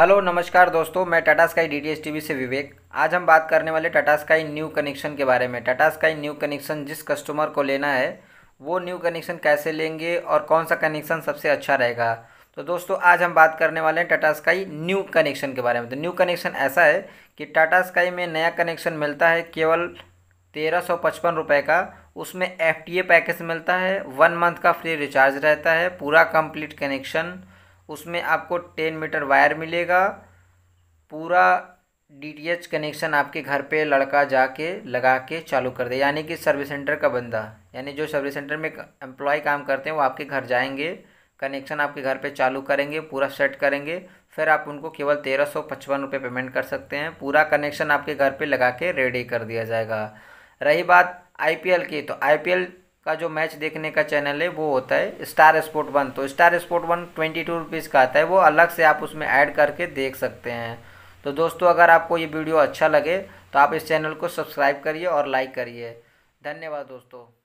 hello नमस्कार दोस्तों मैं टाटा स्काई डी टी से विवेक आज हम बात करने वाले टाटा स्काई न्यू कनेक्शन के बारे में टाटा स्काई न्यू कनेक्शन जिस कस्टमर को लेना है वो न्यू कनेक्शन कैसे लेंगे और कौन सा कनेक्शन सबसे अच्छा रहेगा तो दोस्तों आज हम बात करने वाले हैं टाटा स्काई न्यू कनेक्शन के बारे में तो न्यू कनेक्शन ऐसा है कि टाटा स्काई में नया कनेक्शन मिलता है केवल तेरह सौ पचपन रुपये का उसमें एफ पैकेज मिलता है वन मंथ का फ्री रिचार्ज रहता है पूरा कंप्लीट कनेक्शन उसमें आपको टेन मीटर वायर मिलेगा पूरा डीटीएच कनेक्शन आपके घर पे लड़का जाके लगा के चालू कर दे यानी कि सर्विस सेंटर का बंदा यानी जो सर्विस सेंटर में एम्प्लॉय काम करते हैं वो आपके घर जाएंगे कनेक्शन आपके घर पे चालू करेंगे पूरा सेट करेंगे फिर आप उनको केवल तेरह सौ पचपन रुपये पेमेंट कर सकते हैं पूरा कनेक्शन आपके घर पे लगा के रेडी कर दिया जाएगा रही बात आई की तो आई का जो मैच देखने का चैनल है वो होता है स्टार स्पोर्ट वन तो Star Sport one twenty two rupees का आता है वो अलग से आप उसमें ऐड करके देख सकते हैं तो दोस्तों अगर आपको ये वीडियो अच्छा लगे तो आप इस चैनल को सब्सक्राइब करिए और लाइक करिए धन्यवाद दोस्तों